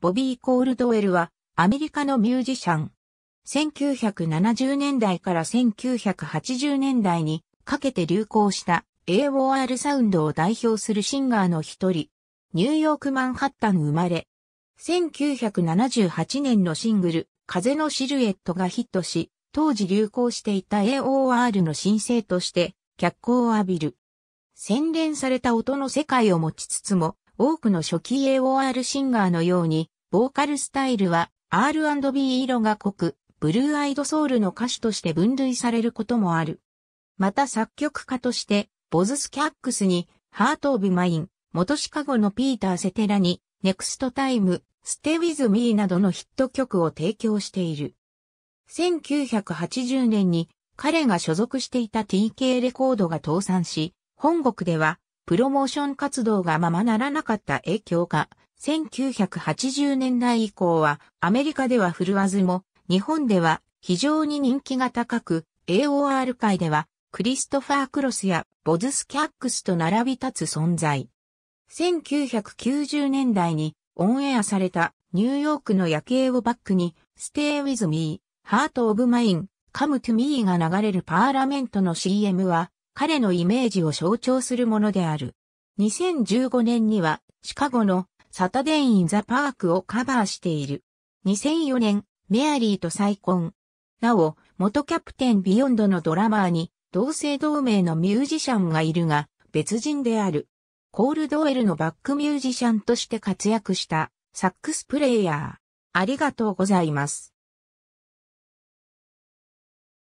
ボビー・コールドウェルはアメリカのミュージシャン。1970年代から1980年代にかけて流行した AOR サウンドを代表するシンガーの一人。ニューヨークマンハッタン生まれ。1978年のシングル、風のシルエットがヒットし、当時流行していた AOR の新星として脚光を浴びる。洗練された音の世界を持ちつつも、多くの初期 AOR シンガーのように、ボーカルスタイルは R&B 色が濃く、ブルーアイドソウルの歌手として分類されることもある。また作曲家として、ボズスキャックスに、ハート・オブ・マイン、元シカゴのピーター・セテラに、ネクスト・タイム、ステ・ウィズ・ミーなどのヒット曲を提供している。1980年に彼が所属していた TK レコードが倒産し、本国ではプロモーション活動がままならなかった影響か、1980年代以降はアメリカでは振るわずも、日本では非常に人気が高く、AOR 界ではクリストファー・クロスやボズス・キャックスと並び立つ存在。1990年代にオンエアされたニューヨークの夜景をバックに Stay with me, Heart of Mine, Come to me が流れるパーラメントの CM は彼のイメージを象徴するものである。2015年にはシカゴのサタデーイン・ザ・パークをカバーしている。2004年、メアリーと再婚。なお、元キャプテンビヨンドのドラマーに同姓同名のミュージシャンがいるが別人である。コールドウェルのバックミュージシャンとして活躍したサックスプレイヤー。ありがとうございます。